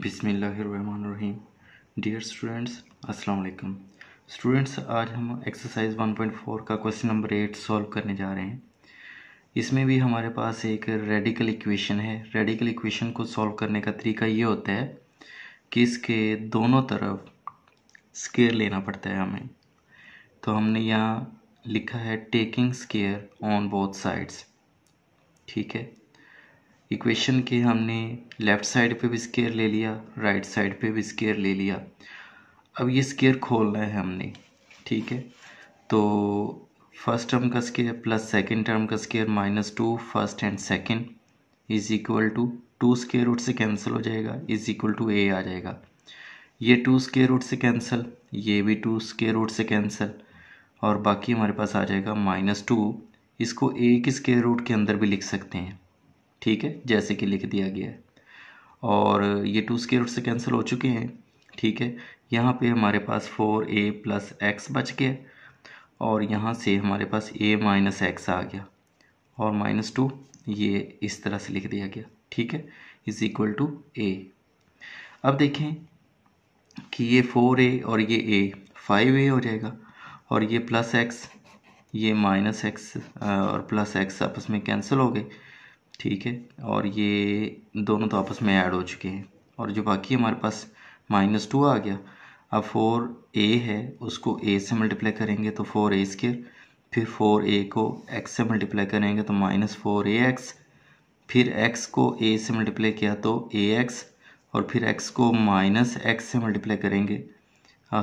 बिसमीम dear students अस्सलाम वालेकुम स्टूडेंट्स आज हम एक्सरसाइज 1.4 का क्वेश्चन नंबर एट सॉल्व करने जा रहे हैं इसमें भी हमारे पास एक रेडिकल इक्वेशन है रेडिकल इक्वेशन को सॉल्व करने का तरीका ये होता है कि इसके दोनों तरफ स्केयर लेना पड़ता है हमें तो हमने यहाँ लिखा है taking square on both sides ठीक है इक्वेशन के हमने लेफ़्ट साइड पे भी स्केयर ले लिया राइट right साइड पे भी स्केयर ले लिया अब ये स्केयर खोलना है हमने ठीक है तो फर्स्ट टर्म का स्केयर प्लस सेकेंड टर्म का square minus two first and second is equal to two square root से कैंसिल हो जाएगा इज इक्वल टू ए आ जाएगा ये टू स्केयर रूट से कैंसिल ये भी टू स्केयर रूट से कैंसिल और बाकी हमारे पास आ जाएगा माइनस टू इसको ए के स्केयर रूट के अंदर भी लिख सकते हैं ठीक है जैसे कि लिख दिया गया है और ये टू स्केयर रूट से कैंसिल हो चुके हैं ठीक है यहाँ पे हमारे पास फोर ए प्लस एक्स बच गया और यहाँ से हमारे पास ए माइनस एक्स आ गया और माइनस टू ये इस तरह से लिख दिया गया ठीक है इज़ इक्वल टू ए अब देखें कि ये फोर ए और ये ए फाइव ए हो जाएगा और ये प्लस एक्स ये माइनस एक्स और प्लस एक्स आपस में कैंसिल हो गए ठीक है और ये दोनों तो आपस में ऐड हो चुके हैं और जो बाकी हमारे पास माइनस टू आ गया अब फोर ए है उसको ए से मल्टीप्लाई करेंगे तो फोर ए स्केयर फिर फोर ए को एक्स से मल्टीप्लाई करेंगे तो माइनस फोर ए एक्स फिर एक्स को ए से मल्टीप्लाई किया तो ए एक्स और फिर एक्स को माइनस एक्स से मल्टीप्लाई करेंगे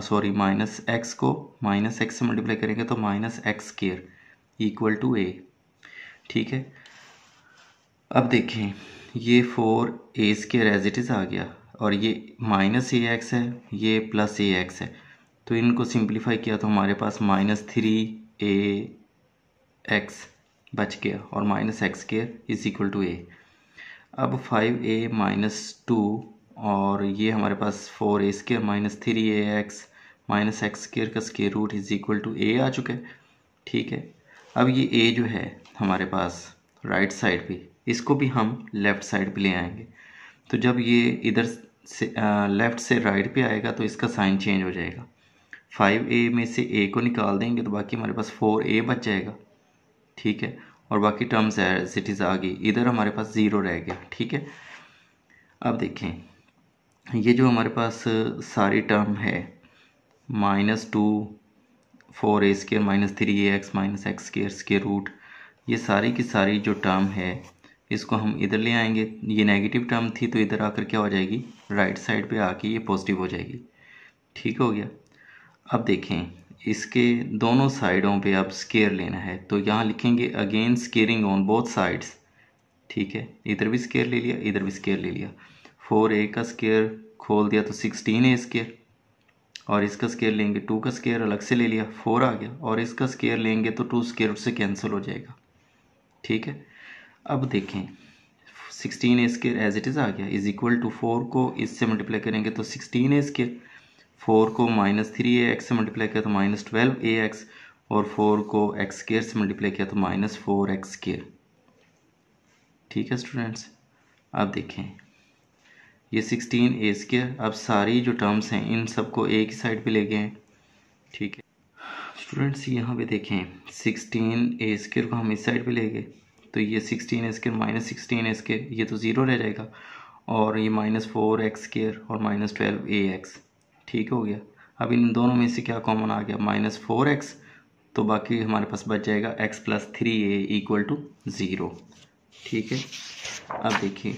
सॉरी माइनस एक्स को माइनस एक्स से मल्टीप्लाई करेंगे तो minus x square equal to A ठीक है अब देखें ये फोर ए के इज़ आ गया और ये माइनस ए एक्स है ये प्लस ए एक्स है तो इनको सिंप्लीफाई किया तो हमारे पास माइनस थ्री ए एक्स बच गया और minus x square is equal to A अब फाइव ए माइनस टू और ये हमारे पास four A square minus three A x minus x square का square root is equal to A आ चुका है ठीक है अब ये ए जो है हमारे पास राइट साइड भी इसको भी हम लेफ़्ट साइड पे ले आएंगे तो जब ये इधर से लेफ़्ट से राइट पे आएगा तो इसका साइन चेंज हो जाएगा फाइव ए में से ए को निकाल देंगे तो बाकी हमारे पास फोर ए बच जाएगा ठीक है और बाकी टर्म्स एज सिटीज़ आ गई इधर हमारे पास ज़ीरो रह गया ठीक है अब देखें ये जो हमारे पास सारी टर्म है minus two four A square minus three A x minus x square square root ये सारी की सारी जो टर्म है इसको हम इधर ले आएंगे ये नेगेटिव टर्म थी तो इधर आकर क्या हो जाएगी राइट साइड पे आके ये पॉजिटिव हो जाएगी ठीक हो गया अब देखें इसके दोनों साइडों पे अब स्केयर लेना है तो यहाँ लिखेंगे again squaring on both sides ठीक है इधर भी स्केयर ले लिया इधर भी स्केयर ले लिया फोर ए का स्केयर खोल दिया तो सिक्सटीन ए स्केयर और इसका स्केयर लेंगे टू का स्केयर अलग से ले लिया फोर आ गया और इसका स्केयर लेंगे तो टू स्केयर से कैंसिल हो जाएगा ठीक है अब देखें sixteen A square as it is आ गया इज इक्वल टू फोर को इससे मल्टीप्लाई करेंगे तो सिक्सटीन ए स्केयर फोर को माइनस थ्री ए एक्स से मल्टीप्लाई किया तो माइनस ट्वेल्व ए एक्स और फोर को एक्स स्केयर से मल्टीप्लाई किया तो माइनस फोर एक्स स्केयर ठीक है स्टूडेंट्स अब देखें ये सिक्सटीन ए स्केयर अब सारी जो टर्म्स हैं इन सबको ए ही साइड पर ले गए हैं ठीक है स्टूडेंट्स यहाँ पे देखें सिक्सटीन ए स्केयर को हम इस साइड पर ले गए तो ये sixteen square minus sixteen square ये तो ज़ीरो रह जाएगा और ये माइनस फोर एक्स केयर और माइनस ट्वेल्व ए एक्स ठीक हो गया अब इन दोनों में से क्या कॉमन आ गया माइनस फोर एक्स तो बाकी हमारे पास बच जाएगा x plus three A equal to zero ठीक है अब देखिए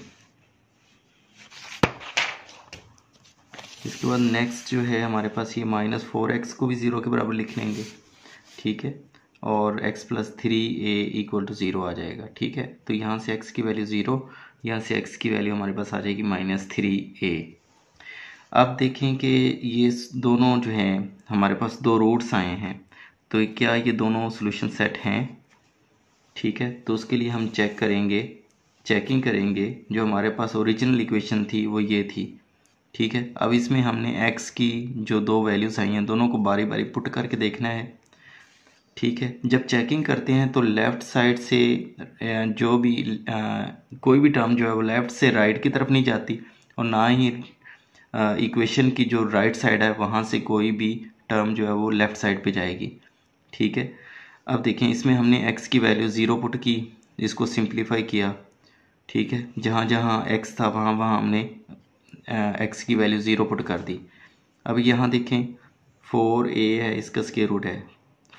इसके बाद नेक्स्ट जो है हमारे पास ये माइनस फोर एक्स को भी ज़ीरो के बराबर लिख लेंगे ठीक है और x plus three A equal to zero आ जाएगा ठीक है तो यहाँ से x की वैल्यू ज़ीरो यहाँ से x की वैल्यू हमारे पास आ जाएगी माइनस थ्री ए अब देखें कि ये दोनों जो हैं हमारे पास दो रूट्स आए हैं तो क्या ये दोनों सोल्यूशन सेट हैं ठीक है तो उसके लिए हम चेक करेंगे चेकिंग करेंगे जो हमारे पास ओरिजिनल इक्वेशन थी वो ये थी ठीक है अब इसमें हमने x की जो दो वैल्यूज़ आई हैं दोनों को बारी बारी पुट करके देखना है ठीक है जब चेकिंग करते हैं तो लेफ़्ट साइड से जो भी कोई भी टर्म जो है वो लेफ़्ट से राइट की तरफ नहीं जाती और ना ही इक्वेशन की जो राइट साइड है वहाँ से कोई भी टर्म जो है वो लेफ़्ट साइड पे जाएगी ठीक है अब देखें इसमें हमने एक्स की वैल्यू ज़ीरो पुट की इसको सिंप्लीफाई किया ठीक है जहाँ जहाँ एक्स था वहाँ वहाँ हमने एक्स की वैल्यू ज़ीरो पुट कर दी अब यहाँ देखें फोर ए है इसका स्केयर रूट है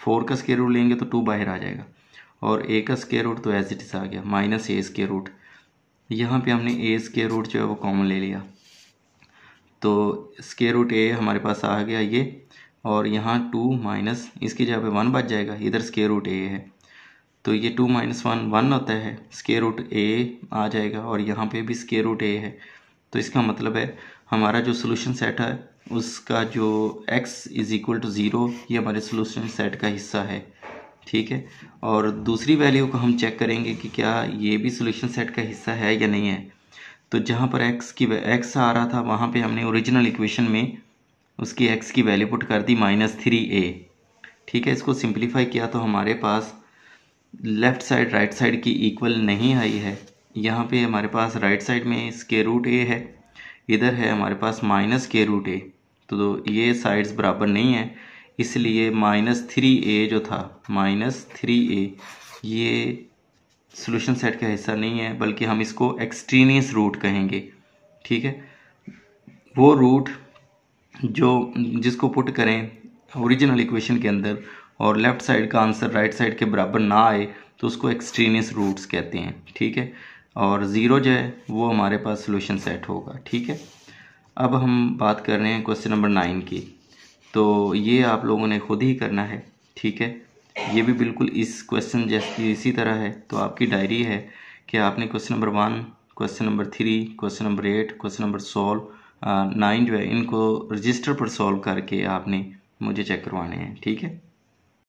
फोर का स्केयर रूट लेंगे तो टू बाहर आ जाएगा और ए का स्केयर रूट तो एज इट इज़ आ गया माइनस ए स्केयर रूट यहाँ पे हमने ए स्केयर रूट जो है वो कॉमन ले लिया तो स्केयर रूट ए हमारे पास आ गया ये और यहाँ टू माइनस इसकी जगह पे वन बच जाएगा इधर स्केयर रूट ए है तो ये टू माइनस वन वन होता है स्केयर रूट ए आ जाएगा और यहाँ पे भी स्केयर रूट ए है तो इसका मतलब है हमारा जो सोल्यूशन सेट है उसका जो x is equal to zero ये हमारे सोल्यूशन सेट का हिस्सा है ठीक है और दूसरी वैल्यू को हम चेक करेंगे कि क्या ये भी सोल्यूशन सेट का हिस्सा है या नहीं है तो जहाँ पर x की x आ रहा था वहाँ पे हमने ओरिजिनल इक्वेशन में उसकी x की वैल्यू पुट कर दी माइनस थ्री ए ठीक है इसको सिंप्लीफाई किया तो हमारे पास लेफ़्ट साइड राइट साइड की इक्वल नहीं आई है यहाँ पे हमारे पास राइट right साइड में इसके रूट ए है इधर है हमारे पास माइनस के रूट ए तो ये साइड्स बराबर नहीं है इसलिए माइनस थ्री ए जो था माइनस थ्री ए ये सॉल्यूशन सेट का हिस्सा नहीं है बल्कि हम इसको एक्सट्रीनियस रूट कहेंगे ठीक है वो रूट जो जिसको पुट करें ओरिजिनल इक्वेशन के अंदर और लेफ़्ट साइड का आंसर राइट साइड के बराबर ना आए तो उसको एक्सट्रीनियस रूट्स कहते हैं ठीक है और ज़ीरो जो है वो हमारे पास सोल्यूशन सेट होगा ठीक है अब हम बात कर रहे हैं क्वेश्चन नंबर नाइन की तो ये आप लोगों ने खुद ही करना है ठीक है ये भी बिल्कुल इस क्वेश्चन जैसी इसी तरह है तो आपकी डायरी है कि आपने question number one question number three question number eight question number solve nine जो है इनको रजिस्टर पर सॉल्व करके आपने मुझे चेक करवाने हैं ठीक है